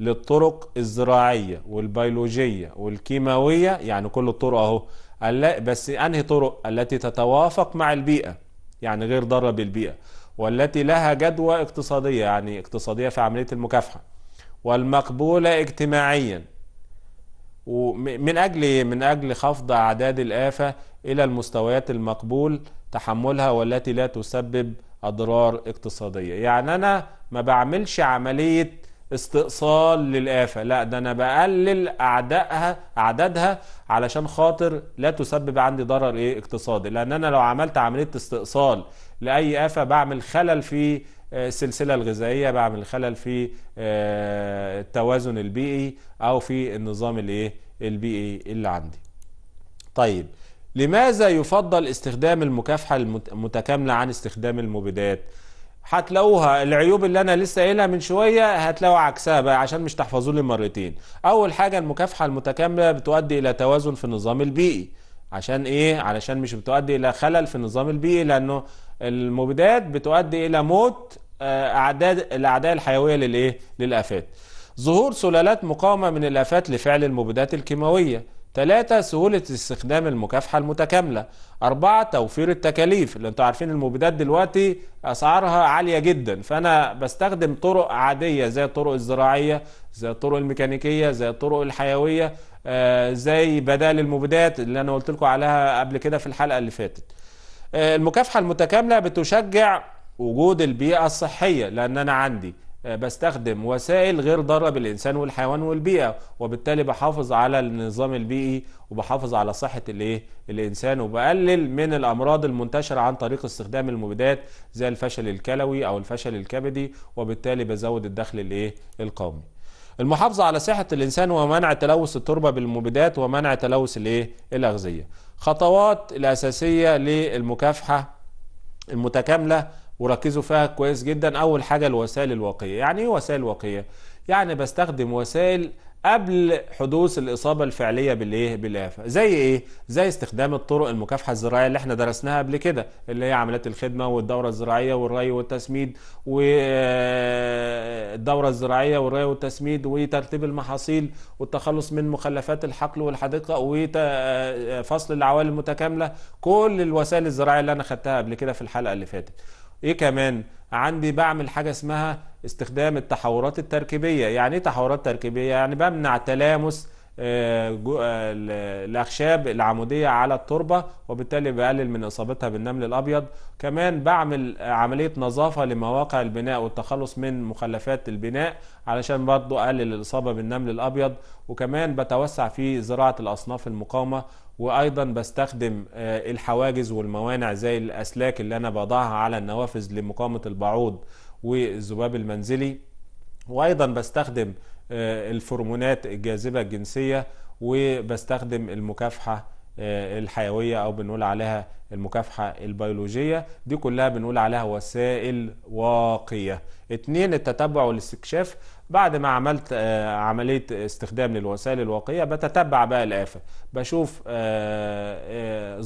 للطرق الزراعية والبيولوجية والكيماوية يعني كل الطرق اهو بس انهي طرق التي تتوافق مع البيئة يعني غير ضارة بالبيئة والتي لها جدوى اقتصادية يعني اقتصادية في عملية المكافحة والمقبولة اجتماعيا ومن أجل إيه؟ من أجل خفض أعداد الآفة إلى المستويات المقبول تحملها والتي لا تسبب أضرار اقتصادية يعني أنا ما بعملش عملية استئصال للآفة لا ده أنا بقلل أعدائها أعدادها علشان خاطر لا تسبب عندي ضرر إيه اقتصادي لأن أنا لو عملت عملية استئصال لأي آفة بعمل خلل في السلسله آه، الغذائيه بعمل خلل في آه، التوازن البيئي او في النظام الايه البيئي اللي عندي طيب لماذا يفضل استخدام المكافحه المتكامله عن استخدام المبيدات هتلاقوها العيوب اللي انا لسه قايلها من شويه هتلاقوا عكسها بقى عشان مش تحفظوا لي مرتين اول حاجه المكافحه المتكامله بتؤدي الى توازن في النظام البيئي عشان ايه علشان مش بتؤدي الى خلل في النظام البيئي لانه المبيدات بتؤدي الى موت آه، اعداد الاعداء الحيويه للايه للافات ظهور سلالات مقاومه من الافات لفعل المبيدات الكيماويه ثلاثة سهولة استخدام المكافحة المتكاملة أربعة توفير التكاليف اللي انتوا عارفين المبيدات دلوقتي أسعارها عالية جدا فأنا بستخدم طرق عادية زي الطرق الزراعية زي الطرق الميكانيكية زي الطرق الحيوية آه، زي بدائل المبيدات اللي انا قلت لكم عليها قبل كده في الحلقه اللي فاتت آه، المكافحه المتكامله بتشجع وجود البيئه الصحيه لان انا عندي آه، بستخدم وسائل غير ضاره بالانسان والحيوان والبيئه وبالتالي بحافظ على النظام البيئي وبحافظ على صحه الايه الانسان وبقلل من الامراض المنتشره عن طريق استخدام المبيدات زي الفشل الكلوي او الفشل الكبدي وبالتالي بزود الدخل الايه القومي المحافظة على صحة الإنسان ومنع تلوث التربة بالمبيدات ومنع تلوث الإيه؟ الأغذية خطوات الأساسية للمكافحة المتكاملة وركزوا فيها كويس جدا أول حاجة الوسائل الواقية يعني إيه وسائل واقية؟ يعني بستخدم وسائل قبل حدوث الاصابه الفعليه بالايه بالافه زي ايه زي استخدام الطرق المكافحه الزراعيه اللي احنا درسناها قبل كده اللي هي عمليات الخدمه والدوره الزراعيه والري والتسميد والدوره آه، الزراعيه والري والتسميد وترتيب المحاصيل والتخلص من مخلفات الحقل والحديقه وفصل آه، آه، العوالم المتكامله كل الوسائل الزراعيه اللي انا خدتها قبل كده في الحلقه اللي فاتت ايه كمان عندي بعمل حاجة اسمها استخدام التحورات التركيبية يعني ايه تحورات تركيبية يعني بمنع تلامس آه، آه، الاخشاب العموديه على التربه وبالتالي بقلل من اصابتها بالنمل الابيض كمان بعمل عمليه نظافه لمواقع البناء والتخلص من مخلفات البناء علشان برضه اقلل الاصابه بالنمل الابيض وكمان بتوسع في زراعه الاصناف المقاومه وايضا بستخدم آه، الحواجز والموانع زي الاسلاك اللي انا بضعها على النوافذ لمقاومه البعوض والذباب المنزلي وايضا بستخدم آه، الفرمونات الجاذبه الجنسيه وبستخدم المكافحه آه، الحيويه او بنقول عليها المكافحه البيولوجيه دي كلها بنقول عليها وسائل واقيه اتنين التتبع والاستكشاف بعد ما عملت آه، عمليه استخدام للوسائل الواقيه بتتبع بقى الافه بشوف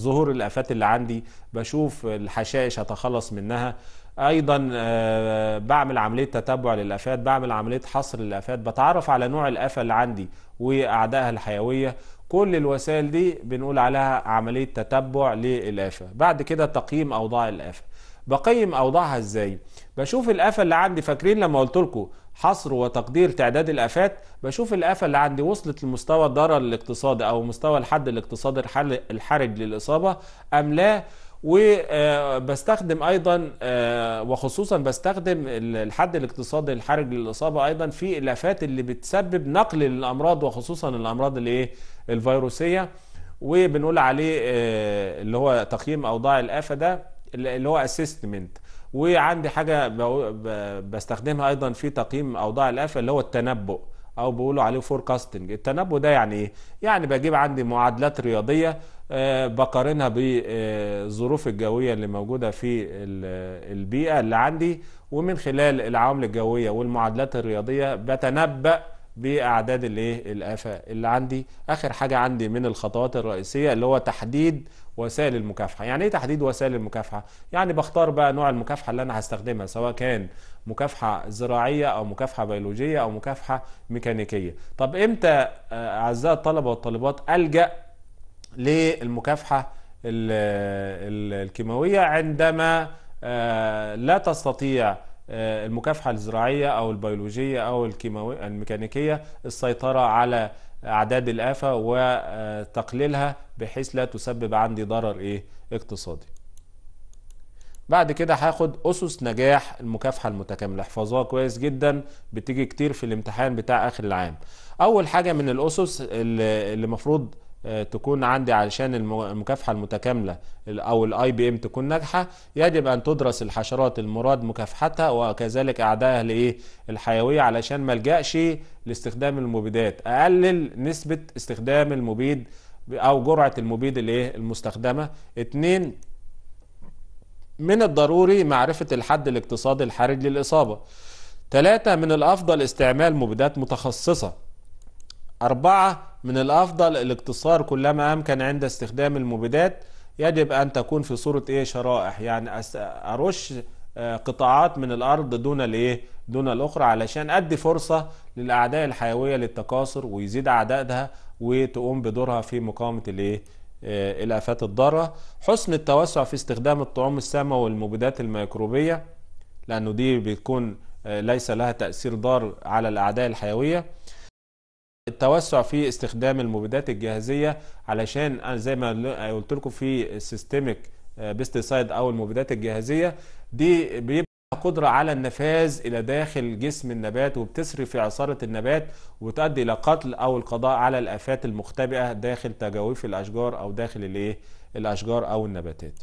ظهور الافات اللي عندي بشوف الحشائش هتخلص منها ايضا آه، بعمل عمليه تتبع للافات بعمل عمليه حصر للافات بتعرف على نوع الافه اللي عندي واعدائها الحيويه كل الوسائل دي بنقول عليها عمليه تتبع للافه بعد كده تقييم اوضاع الافه بقيم اوضاعها ازاي بشوف الافه اللي عندي فاكرين لما قلت لكم حصر وتقدير تعداد الافات بشوف الافه اللي عندي وصلت لمستوى الضرر الاقتصادي او مستوى الحد الاقتصادي الحرج للاصابه ام لا وبستخدم ايضا آه، وخصوصا بستخدم الحد الاقتصادي الحرج للاصابه ايضا في الافات اللي بتسبب نقل الامراض وخصوصا الامراض الايه الفيروسيه وبنقول عليه آه، اللي هو تقييم اوضاع الافه ده اللي هو اسيستمنت وعندي حاجه بستخدمها ايضا في تقييم اوضاع الافه اللي هو التنبؤ او بيقولوا عليه فوركاستنج التنبؤ ده يعني ايه يعني بجيب عندي معادلات رياضيه آه، بقارنها بالظروف الجويه اللي موجوده في البيئه اللي عندي ومن خلال العوامل الجويه والمعادلات الرياضيه بتنبأ باعداد الايه الافه اللي عندي اخر حاجه عندي من الخطوات الرئيسيه اللي هو تحديد وسائل المكافحه يعني ايه تحديد وسائل المكافحه يعني بختار بقى نوع المكافحه اللي انا هستخدمها سواء كان مكافحه زراعيه او مكافحه بيولوجيه او مكافحه ميكانيكيه طب امتى آه، اعزائي الطلبه والطالبات الجا للمكافحه الكيماويه عندما آه، لا تستطيع آه، المكافحه الزراعيه او البيولوجيه او الميكانيكيه السيطره على اعداد الافه وتقليلها آه، بحيث لا تسبب عندي ضرر ايه اقتصادي بعد كده هاخد اسس نجاح المكافحه المتكامله احفظوها كويس جدا بتيجي كتير في الامتحان بتاع اخر العام اول حاجه من الاسس اللي المفروض تكون عندي علشان المكافحه المتكامله او الاي بي ام تكون ناجحه يجب ان تدرس الحشرات المراد مكافحتها وكذلك اعدائها لايه الحيويه علشان ما الجاش لاستخدام المبيدات اقلل نسبه استخدام المبيد او جرعه المبيد الايه المستخدمه اتنين من الضروري معرفه الحد الاقتصادي الحرج للاصابه ثلاثة من الأفضل استعمال مبيدات متخصصة أربعة من الأفضل الاقتصار كلما أمكن عند استخدام المبيدات يجب أن تكون في صورة إيه شرائح يعني أرش آه، قطاعات من الأرض دون الإيه دون الأخرى علشان أدي فرصة للأعداء الحيوية للتكاثر ويزيد عددها وتقوم بدورها في مقاومة الإيه آه، الآفات الضارة حسن التوسع في استخدام الطعوم السامة والمبيدات الميكروبية لأنه دي بتكون آه، ليس لها تأثير ضار على الأعداء الحيوية التوسع في استخدام المبيدات الجاهزيه علشان زي ما قلت لكم في سيستميك بيستيسايد آه، او المبيدات الجاهزيه دي بيبقى قدره على النفاذ الى داخل جسم النبات وبتسري في عصاره النبات وتؤدي الى قتل او القضاء على الافات المختبئه داخل تجاويف الاشجار او داخل الايه الاشجار او النباتات.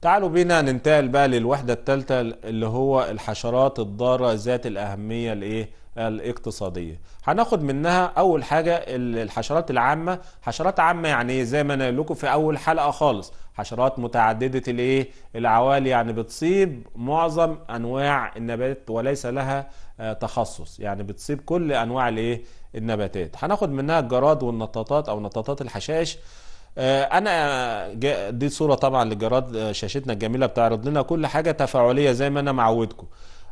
تعالوا بينا ننتقل بقى للوحده الثالثه اللي هو الحشرات الضاره ذات الاهميه الايه الاقتصادية هناخد منها أول حاجة الحشرات العامة حشرات عامة يعني زي ما أنا لكم في أول حلقة خالص حشرات متعددة الايه العوالي يعني بتصيب معظم أنواع النبات وليس لها آه، تخصص يعني بتصيب كل أنواع الايه النباتات هناخد منها الجراد والنطاطات أو نطاطات الحشائش آه، انا آه، دي صوره طبعا لجراد شاشتنا الجميله بتعرض لنا كل حاجه تفاعليه زي ما انا معودكم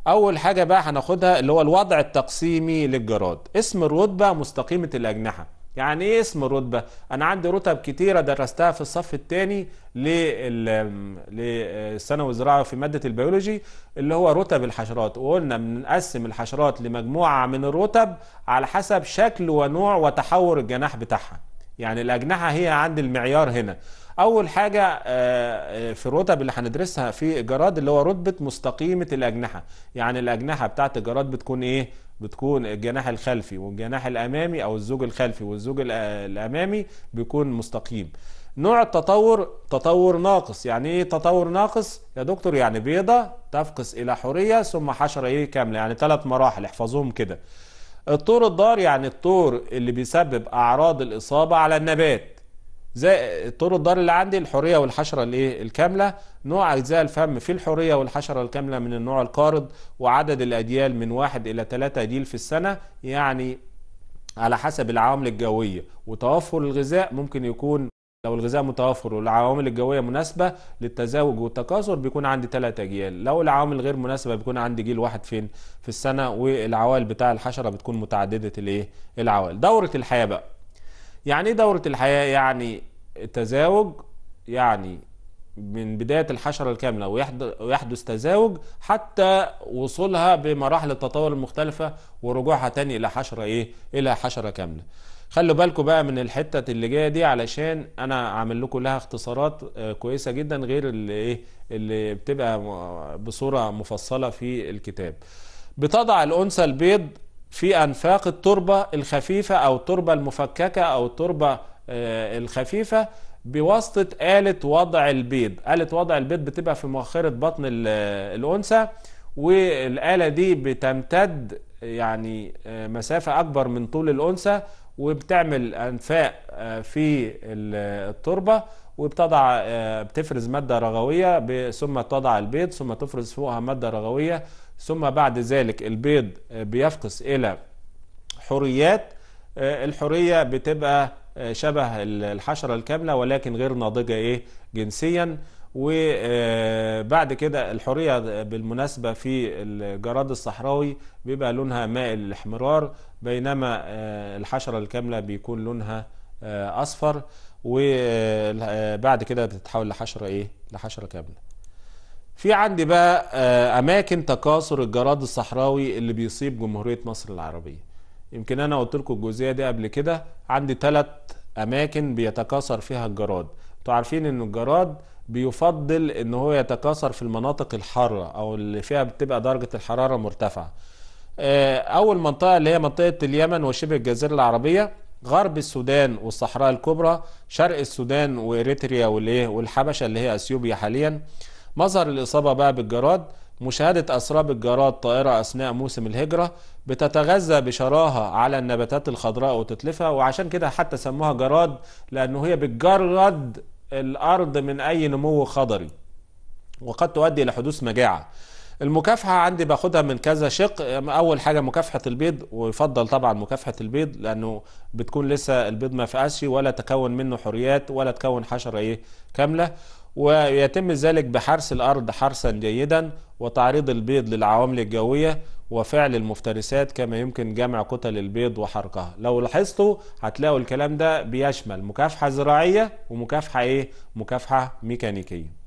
اول حاجه بقى هناخدها اللي هو الوضع التقسيمي للجراد اسم الرتبه مستقيمه الاجنحه يعني ايه اسم الرتبه انا عندي رتب كتيره درستها في الصف الثاني للثانوي الزراعه في ماده البيولوجي اللي هو رتب الحشرات وقلنا بنقسم الحشرات لمجموعه من الرتب على حسب شكل ونوع وتحور الجناح بتاعها يعني الاجنحه هي عند المعيار هنا اول حاجه آه، آه، في الرتب اللي هندرسها في الجراد اللي هو رتبه مستقيمه الاجنحه يعني الاجنحه بتاعه الجراد بتكون ايه بتكون الجناح الخلفي والجناح الامامي او الزوج الخلفي والزوج آه، الامامي بيكون مستقيم نوع التطور تطور ناقص يعني ايه تطور ناقص يا دكتور يعني بيضة تفقس الى حورية ثم حشرة ايه كاملة يعني ثلاث مراحل احفظوهم كده الطور الضار يعني الطور اللي بيسبب اعراض الاصابة على النبات زي طول الدار اللي عندي الحريه والحشره الايه الكامله نوع اجزاء الفم في الحريه والحشره الكامله من النوع القارض وعدد الاجيال من واحد الى ثلاثة اديل في السنه يعني على حسب العوامل الجويه وتوفر الغذاء ممكن يكون لو الغذاء متوفر والعوامل الجوية مناسبة للتزاوج والتكاثر بيكون عندي ثلاث أجيال لو العوامل غير مناسبة بيكون عندي جيل واحد فين في السنة والعوائل بتاع الحشرة بتكون متعددة الإيه العوائل دورة الحياة بقى يعني ايه دوره الحياه يعني التزاوج يعني من بداية الحشرة الكاملة ويحدث تزاوج حتى وصولها بمراحل التطور المختلفة ورجوعها تاني إلى حشرة إيه؟ إلى حشرة كاملة. خلوا بالكم بقى من الحتة اللي جاية دي علشان أنا عامل لكم لها اختصارات آه، كويسة جدا غير اللي إيه؟ اللي بتبقى بصورة مفصلة في الكتاب. بتضع الأنثى البيض في أنفاق التربة الخفيفة أو التربة المفككة أو التربة آه، الخفيفة بواسطة آلة وضع البيض آلة وضع البيض بتبقى في مؤخرة بطن آه، الأنثى والآلة دي بتمتد يعني آه، مسافة أكبر من طول الأنثى وبتعمل أنفاق في التربة وبتضع بتفرز مادة رغوية ثم تضع البيض ثم تفرز فوقها مادة رغوية ثم بعد ذلك البيض بيفقس إلى حريات الحرية آه، بتبقى آه، شبه الحشرة الكاملة ولكن غير ناضجة إيه جنسيا وبعد آه، كده الحرية بالمناسبة في الجراد الصحراوي بيبقى لونها مائل الاحمرار بينما الحشرة الكاملة بيكون لونها أصفر وبعد كده بتتحول لحشرة إيه لحشرة كاملة في عندي بقى آه، اماكن تكاثر الجراد الصحراوي اللي بيصيب جمهوريه مصر العربيه يمكن انا قلت لكم الجزئيه دي قبل كده عندي ثلاث اماكن بيتكاثر فيها الجراد انتوا عارفين ان الجراد بيفضل ان هو يتكاثر في المناطق الحاره او اللي فيها بتبقى درجه الحراره مرتفعه آه، اول منطقه اللي هي منطقه اليمن وشبه الجزيره العربيه غرب السودان والصحراء الكبرى شرق السودان واريتريا والايه والحبشه اللي هي اثيوبيا حاليا مظهر الإصابة بقى بالجراد مشاهدة أسراب الجراد طائرة أثناء موسم الهجرة بتتغذى بشراهة على النباتات الخضراء وتتلفها وعشان كده حتى سموها جراد لأنه هي بتجرد الأرض من أي نمو خضري وقد تؤدي إلى حدوث مجاعة المكافحة عندي باخدها من كذا شق أول حاجة مكافحة البيض ويفضل طبعا مكافحة البيض لأنه بتكون لسه البيض ما فقسش ولا تكون منه حريات ولا تكون حشرة إيه كاملة ويتم ذلك بحرس الأرض حرسا جيدا وتعريض البيض للعوامل الجوية وفعل المفترسات كما يمكن جمع كتل البيض وحرقها لو لاحظتوا هتلاقوا الكلام ده بيشمل مكافحة زراعية ومكافحة إيه؟ مكافحة ميكانيكية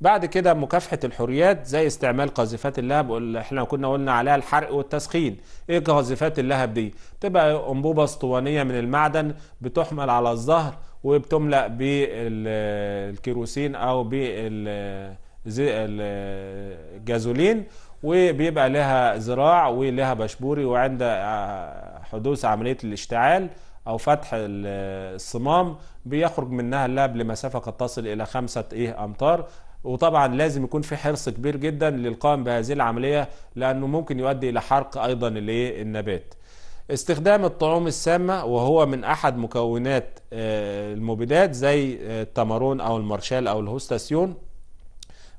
بعد كده مكافحة الحريات زي استعمال قاذفات اللهب اللي احنا كنا قلنا عليها الحرق والتسخين ايه قاذفات اللهب دي بتبقى انبوبة اسطوانية من المعدن بتحمل على الظهر وبتملأ بالكيروسين أو بالجازولين وبيبقى لها ذراع ولها بشبوري وعند حدوث عملية الاشتعال أو فتح الصمام بيخرج منها اللب لمسافة قد تصل إلى خمسة إيه أمتار وطبعا لازم يكون في حرص كبير جدا للقائم بهذه العملية لأنه ممكن يؤدي إلى حرق أيضا النبات استخدام الطعوم السامة وهو من أحد مكونات آه، المبيدات زي آه، التمرون أو المارشال أو الهوستاسيون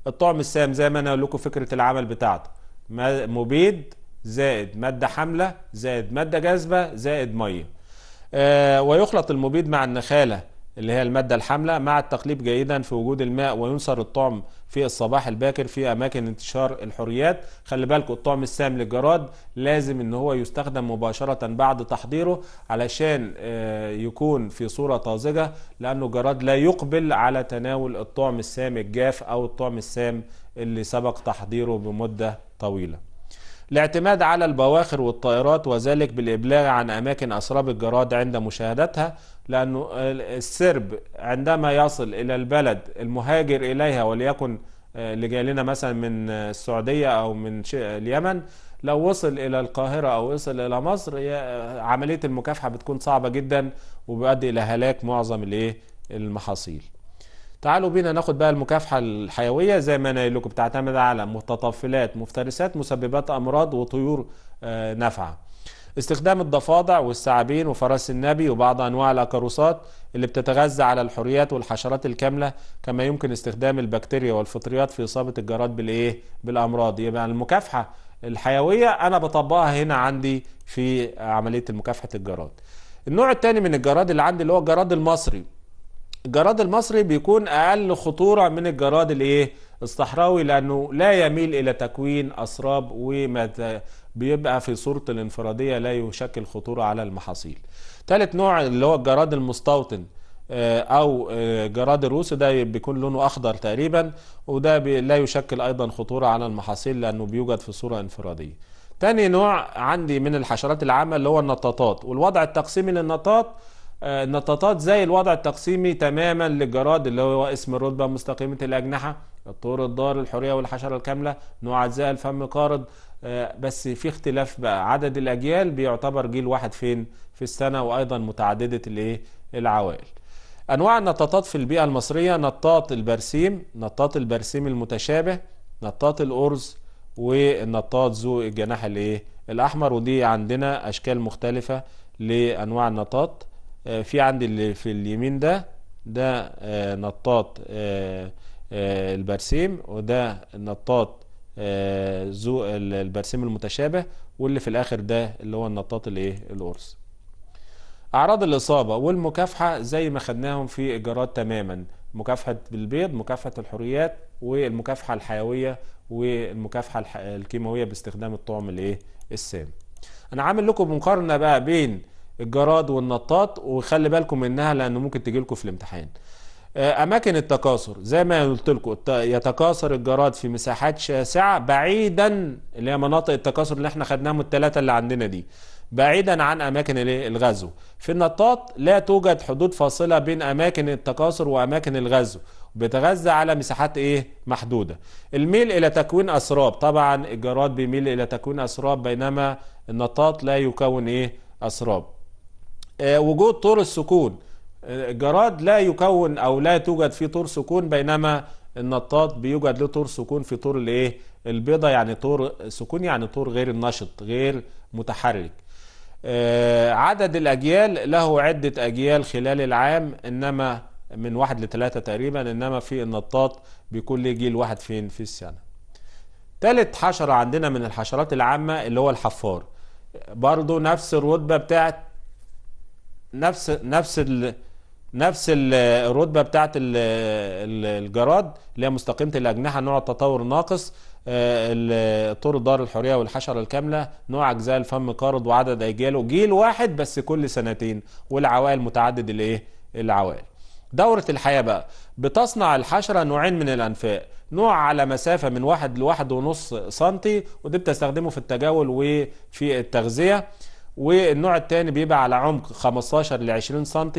الطعم السام زي ما أنا لكم فكرة العمل بتاعته مبيد زائد مادة حاملة زائد مادة جاذبة زائد مية آه، ويخلط المبيد مع النخالة اللي هي المادة الحاملة مع التقليب جيدا في وجود الماء وينثر الطعم في الصباح الباكر في أماكن انتشار الحريات خلي بالكم الطعم السام للجراد لازم ان هو يستخدم مباشرة بعد تحضيره علشان آه، يكون في صورة طازجة لأنه الجراد لا يقبل على تناول الطعم السام الجاف أو الطعم السام اللي سبق تحضيره بمدة طويلة الاعتماد على البواخر والطائرات وذلك بالإبلاغ عن أماكن أسراب الجراد عند مشاهدتها لأن السرب عندما يصل إلى البلد المهاجر إليها وليكن اللي آه، جاي لنا مثلا من السعودية أو من اليمن لو وصل إلى القاهرة أو وصل إلى مصر عملية المكافحة بتكون صعبة جدا وبيؤدي إلى هلاك معظم الإيه المحاصيل تعالوا بينا ناخد بقى المكافحة الحيوية زي ما أنا لكم بتعتمد على متطفلات مفترسات مسببات أمراض وطيور آه، نافعة استخدام الضفادع والثعابين وفرس النبي وبعض أنواع الأكروسات اللي بتتغذى على الحريات والحشرات الكاملة كما يمكن استخدام البكتيريا والفطريات في إصابة الجراد بالإيه؟ بالأمراض يبقى المكافحة الحيوية أنا بطبقها هنا عندي في عملية مكافحة الجراد النوع الثاني من الجراد اللي عندي اللي هو الجراد المصري الجراد المصري بيكون اقل خطوره من الجراد الايه الصحراوي لانه لا يميل الى تكوين اسراب وما بيبقى في صورته الانفراديه لا يشكل خطوره على المحاصيل ثالث نوع اللي هو الجراد المستوطن آه، او آه، جراد الروس ده بيكون لونه اخضر تقريبا وده لا يشكل ايضا خطوره على المحاصيل لانه بيوجد في صوره انفراديه تاني نوع عندي من الحشرات العامه اللي هو النطاطات والوضع التقسيمي للنطاط آه، نطاطات زي الوضع التقسيمي تماما للجراد اللي هو اسم الرتبة مستقيمة الأجنحة الطور الدار الحرية والحشرة الكاملة نوع أجزاء الفم قارض آه، بس في اختلاف بقى عدد الأجيال بيعتبر جيل واحد فين في السنة وأيضا متعددة الايه العوائل أنواع النطاطات في البيئة المصرية نطاط البرسيم نطاط البرسيم المتشابه نطاط الأرز والنطاط ذو الجناح الايه الأحمر ودي عندنا أشكال مختلفة لأنواع النطاط آه، في عندي اللي في اليمين ده ده آه، نطاط آه، البرسيم وده نطاط ذو البرسيم المتشابه واللي في الاخر ده اللي هو النطاط الايه القرص اعراض الاصابه والمكافحه زي ما خدناهم في الجراد تماما مكافحه بالبيض مكافحه الحريات والمكافحه الحيويه والمكافحه الكيماويه باستخدام الطعم الايه السام انا عامل لكم مقارنه بقى بين الجراد والنطاط وخلي بالكم منها لأنه ممكن تجي لكم في الامتحان آه، أماكن التكاثر زي ما قلت لكم يتكاثر الجراد في مساحات شاسعة بعيدا اللي هي مناطق التكاثر اللي احنا خدناهم الثلاثة اللي عندنا دي بعيدا عن أماكن الغزو في النطاط لا توجد حدود فاصلة بين أماكن التكاثر وأماكن الغزو بيتغذى على مساحات ايه محدوده الميل الى تكوين اسراب طبعا الجراد بيميل الى تكوين اسراب بينما النطاط لا يكون ايه اسراب آه، وجود طور السكون آه، جراد لا يكون او لا توجد فيه طور سكون بينما النطاط بيوجد له طور سكون في طور الايه البيضه يعني طور سكون يعني طور غير النشط غير متحرك آه، عدد الاجيال له عده اجيال خلال العام انما من واحد لثلاثة تقريبا انما في النطاط بيكون جيل واحد فين في السنه تالت حشره عندنا من الحشرات العامه اللي هو الحفار برضه نفس الرتبه بتاعت نفس نفس ال نفس الرتبه بتاعت الجراد اللي هي مستقيمه الاجنحه نوع التطور ناقص آه، طور دار الحريه والحشره الكامله نوع اجزاء الفم قارض وعدد اجياله جيل واحد بس كل سنتين والعوائل متعدد الايه العوائل دورة الحياة بقى بتصنع الحشرة نوعين من الأنفاق نوع على مسافة من واحد لواحد ونص سنتي ودي بتستخدمه في التجول وفي التغذية والنوع الثاني بيبقى على عمق 15 ل 20 سم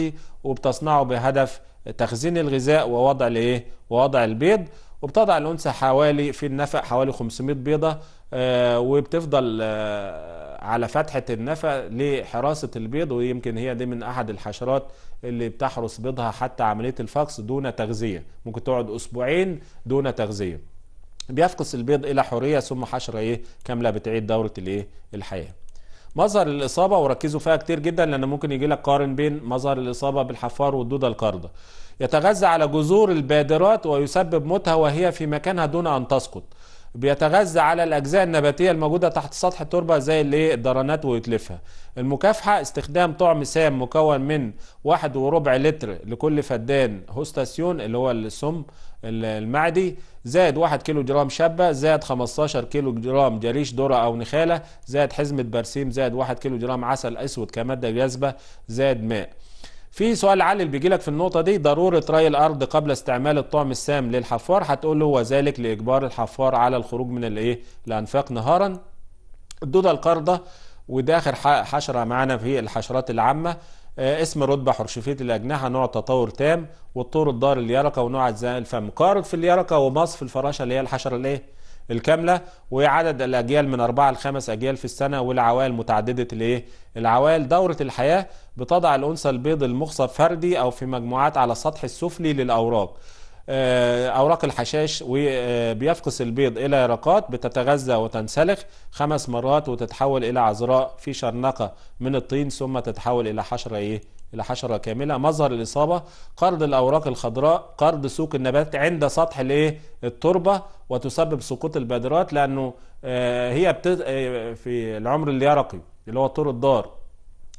وبتصنعه بهدف تخزين الغذاء ووضع الايه ووضع البيض وبتضع الانثى حوالي في النفق حوالي 500 بيضه آه وبتفضل آه على فتحه النفق لحراسه البيض ويمكن هي دي من احد الحشرات اللي بتحرس بيضها حتى عمليه الفقس دون تغذيه ممكن تقعد اسبوعين دون تغذيه بيفقس البيض الى حريه ثم حشره ايه كامله بتعيد دوره الايه الحياه مظهر الاصابه وركزوا فيها كتير جدا لان ممكن يجي لك قارن بين مظهر الاصابه بالحفار والدوده القرده يتغذى على جذور البادرات ويسبب موتها وهي في مكانها دون ان تسقط بيتغذى على الاجزاء النباتيه الموجوده تحت سطح التربه زي الايه الدرانات ويتلفها المكافحه استخدام طعم سام مكون من واحد وربع لتر لكل فدان هوستاسيون اللي هو السم المعدي زائد 1 كيلو جرام شابة زائد 15 كيلو جرام جريش ذرة أو نخالة زائد حزمة برسيم زائد 1 كيلو جرام عسل أسود كمادة جاذبة زائد ماء في سؤال اللي بيجي لك في النقطة دي ضرورة ري الأرض قبل استعمال الطعم السام للحفار هتقول له وذلك لإجبار الحفار على الخروج من الإيه؟ الأنفاق نهارا الدودة القرضه وده آخر حشرة معانا في الحشرات العامة آه، اسم رتبة حرشفية الأجنحة نوع تطور تام والطور الدار اليرقة ونوع أجزاء الفم قارد في اليرقة ومص في الفراشة اللي هي الحشرة الإيه؟ الكاملة وعدد الأجيال من أربعة لخمس أجيال في السنة والعوائل متعددة الإيه؟ العوائل دورة الحياة بتضع الأنثى البيض المخصب فردي أو في مجموعات على السطح السفلي للأوراق آه، أوراق الحشاش وبيفقس البيض إلى يرقات بتتغذى وتنسلخ خمس مرات وتتحول إلى عذراء في شرنقة من الطين ثم تتحول إلى حشرة إيه؟ إلى حشرة كاملة مظهر الإصابة قرض الأوراق الخضراء قرض سوق النبات عند سطح الإيه؟ التربة وتسبب سقوط البادرات لأنه آه، هي آه، في العمر اليرقي اللي هو طور الدار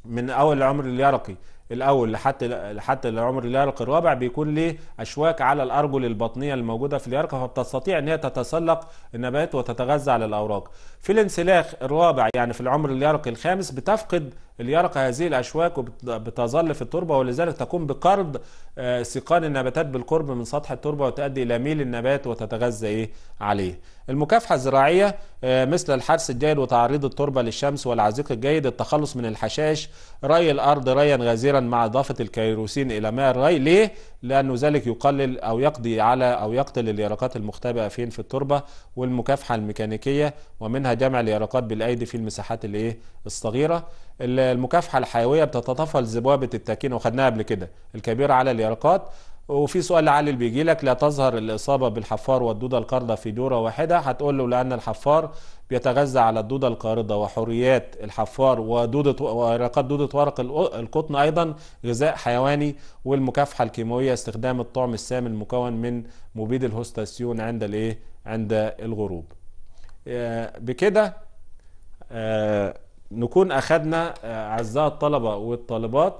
من أول العمر اليرقي الاول لحد لحد العمر اليرق الرابع بيكون ليه اشواك على الارجل البطنيه الموجوده في اليرقه فبتستطيع ان هي تتسلق النبات وتتغذى على الاوراق. في الانسلاخ الرابع يعني في العمر اليرق الخامس بتفقد اليرقه هذه الاشواك وبتظل في التربه ولذلك تقوم بقرض آه، سيقان النباتات بالقرب من سطح التربه وتؤدي الى ميل النبات وتتغذى ايه عليه. المكافحه الزراعيه آه، مثل الحرث الجيد وتعريض التربه للشمس والعزيق الجيد، التخلص من الحشائش، ري الارض ريا غزيرا مع إضافة الكيروسين إلى ماء الري ليه؟ لأنه ذلك يقلل أو يقضي على أو يقتل اليرقات المختبئة فين في التربة والمكافحة الميكانيكية ومنها جمع اليرقات بالأيدي في المساحات الإيه؟ الصغيرة المكافحة الحيوية بتتطفل ذبابة التكين وخدناها قبل كده الكبيرة على اليرقات وفي سؤال لعلي اللي بيجي لك لا تظهر الإصابة بالحفار والدودة القارضه في دورة واحدة هتقول له لأن الحفار بيتغذى على الدودة القارضه وحريات الحفار ودودة ورقات دودة ورق القطن أيضا غذاء حيواني والمكافحة الكيماوية استخدام الطعم السام المكون من مبيد الهوستاسيون عند الإيه عند الغروب آه، بكده آه، نكون أخذنا آه، أعزائي الطلبة والطالبات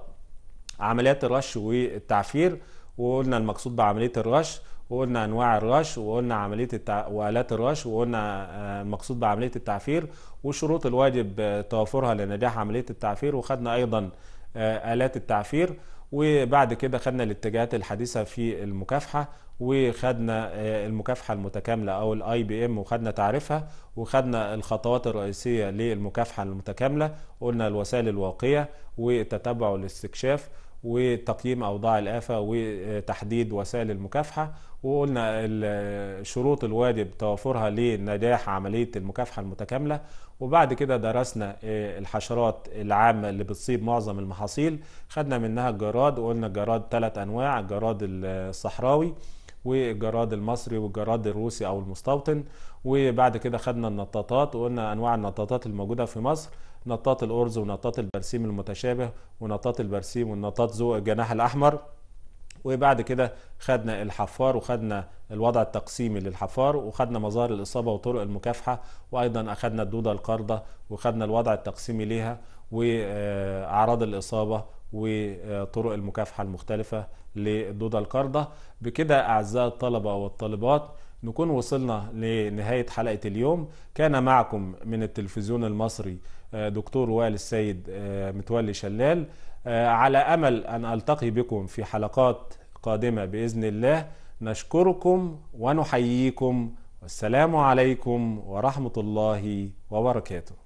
عمليات الرش والتعفير وقلنا المقصود بعمليه الرش وقلنا انواع الرش وقلنا عمليه التع... والات الرش وقلنا آه، المقصود بعمليه التعفير وشروط الواجب آه، توافرها لنجاح عمليه التعفير وخدنا ايضا آه، الات التعفير وبعد كده خدنا الاتجاهات الحديثه في المكافحه وخدنا المكافحه المتكامله او الاي بي ام وخدنا تعريفها وخدنا الخطوات الرئيسيه للمكافحه المتكامله قلنا الوسائل الواقيه والتتبع والاستكشاف وتقييم أوضاع الآفة وتحديد وسائل المكافحة وقلنا شروط الواجب توافرها لنجاح عملية المكافحة المتكاملة وبعد كده درسنا الحشرات العامة اللي بتصيب معظم المحاصيل خدنا منها الجراد وقلنا الجراد ثلاث أنواع الجراد الصحراوي والجراد المصري والجراد الروسي أو المستوطن وبعد كده خدنا النطاطات وقلنا أنواع النطاطات الموجودة في مصر نطاط الأرز ونطاط البرسيم المتشابه ونطاط البرسيم والنطاط ذو الجناح الأحمر وبعد كده خدنا الحفار وخدنا الوضع التقسيمي للحفار وخدنا مظاهر الإصابة وطرق المكافحة وأيضا أخدنا الدودة القرضة وخدنا الوضع التقسيمي ليها وأعراض الإصابة وطرق المكافحة المختلفة للدودة القرضة بكده أعزائي الطلبة والطالبات نكون وصلنا لنهاية حلقة اليوم كان معكم من التلفزيون المصري آه، دكتور وائل السيد آه، متولي شلال آه، على امل ان التقي بكم في حلقات قادمه باذن الله نشكركم ونحييكم والسلام عليكم ورحمه الله وبركاته